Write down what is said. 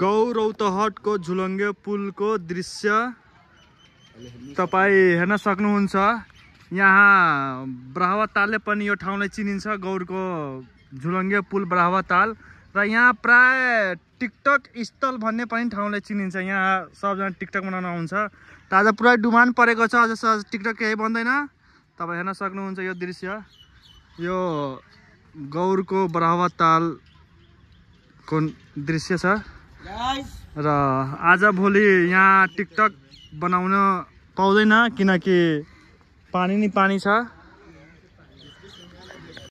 गौरौतहटको झुलङ्गे पुलको दृश्य तपाईँ हेर्न सक्नुहुन्छ यहाँ ब्राहवा तालले पनि यो ठाउँलाई चिनिन्छ गौरको झुलङ्गे पुल ब्राहवा ताल र यहाँ प्राय टिकटक स्थल भन्ने पनि ठाउँलाई चिनिन्छ यहाँ सबजना टिकटक बनाउन आउँछ त आज पुरै डुमान परेको छ अझ टिकटक केही बन्दैन तपाईँ हेर्न सक्नुहुन्छ यो दृश्य यो गौरको ब्राहवा ताल को दृश्य छ र आज भोलि यहाँ टिकटक बनाउन पाउँदैन किनकि पानी नै पानी छ